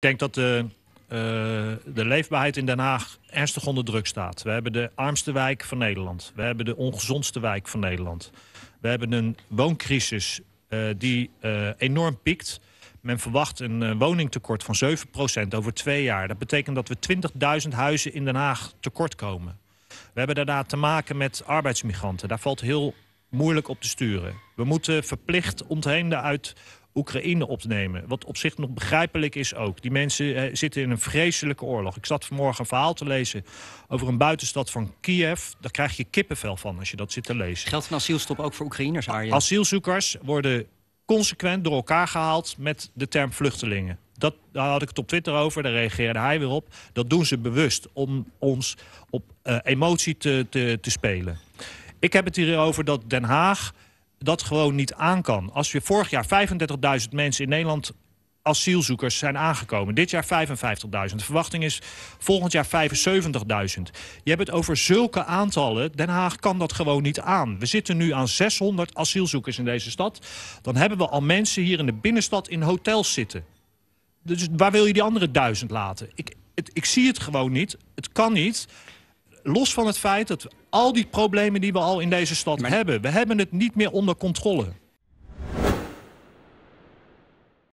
Ik denk dat de, eh, de leefbaarheid in Den Haag ernstig onder druk staat. We hebben de armste wijk van Nederland. We hebben de ongezondste wijk van Nederland. We hebben een wooncrisis eh, die eh, enorm piekt. Men verwacht een woningtekort van 7% over twee jaar. Dat betekent dat we 20.000 huizen in Den Haag tekort komen. We hebben daarna te maken met arbeidsmigranten. Daar valt heel moeilijk op te sturen. We moeten verplicht ontheemden uit Oekraïne op te nemen. Wat op zich nog begrijpelijk is ook. Die mensen eh, zitten in een vreselijke oorlog. Ik zat vanmorgen een verhaal te lezen over een buitenstad van Kiev. Daar krijg je kippenvel van als je dat zit te lezen. Geldt een asielstop ook voor Oekraïners, Arjen? Asielzoekers worden consequent door elkaar gehaald met de term vluchtelingen. Dat, daar had ik het op Twitter over, daar reageerde hij weer op. Dat doen ze bewust om ons op eh, emotie te, te, te spelen. Ik heb het hier over dat Den Haag dat gewoon niet aan kan. Als we vorig jaar 35.000 mensen in Nederland asielzoekers zijn aangekomen. Dit jaar 55.000. De verwachting is volgend jaar 75.000. Je hebt het over zulke aantallen. Den Haag kan dat gewoon niet aan. We zitten nu aan 600 asielzoekers in deze stad. Dan hebben we al mensen hier in de binnenstad in hotels zitten. Dus waar wil je die andere duizend laten? Ik, ik zie het gewoon niet. Het kan niet los van het feit dat al die problemen die we al in deze stad hebben... we hebben het niet meer onder controle.